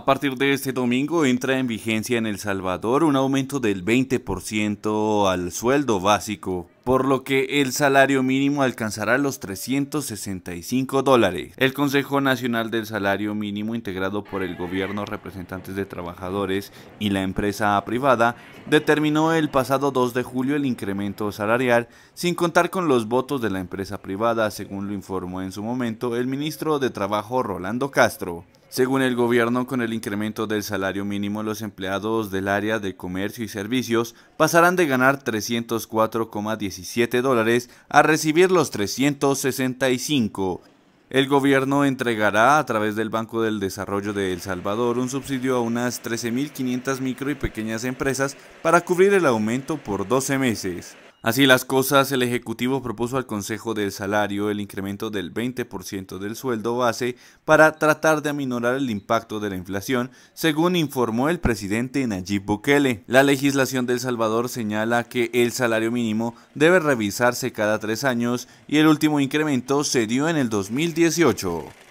A partir de este domingo entra en vigencia en El Salvador un aumento del 20% al sueldo básico, por lo que el salario mínimo alcanzará los 365 dólares. El Consejo Nacional del Salario Mínimo, integrado por el gobierno, representantes de trabajadores y la empresa privada, determinó el pasado 2 de julio el incremento salarial sin contar con los votos de la empresa privada, según lo informó en su momento el ministro de Trabajo Rolando Castro. Según el gobierno, con el incremento del salario mínimo, los empleados del área de comercio y servicios pasarán de ganar 304,17 dólares a recibir los 365. El gobierno entregará a través del Banco del Desarrollo de El Salvador un subsidio a unas 13.500 micro y pequeñas empresas para cubrir el aumento por 12 meses. Así las cosas, el Ejecutivo propuso al Consejo del Salario el incremento del 20% del sueldo base para tratar de aminorar el impacto de la inflación, según informó el presidente Nayib Bukele. La legislación del Salvador señala que el salario mínimo debe revisarse cada tres años y el último incremento se dio en el 2018.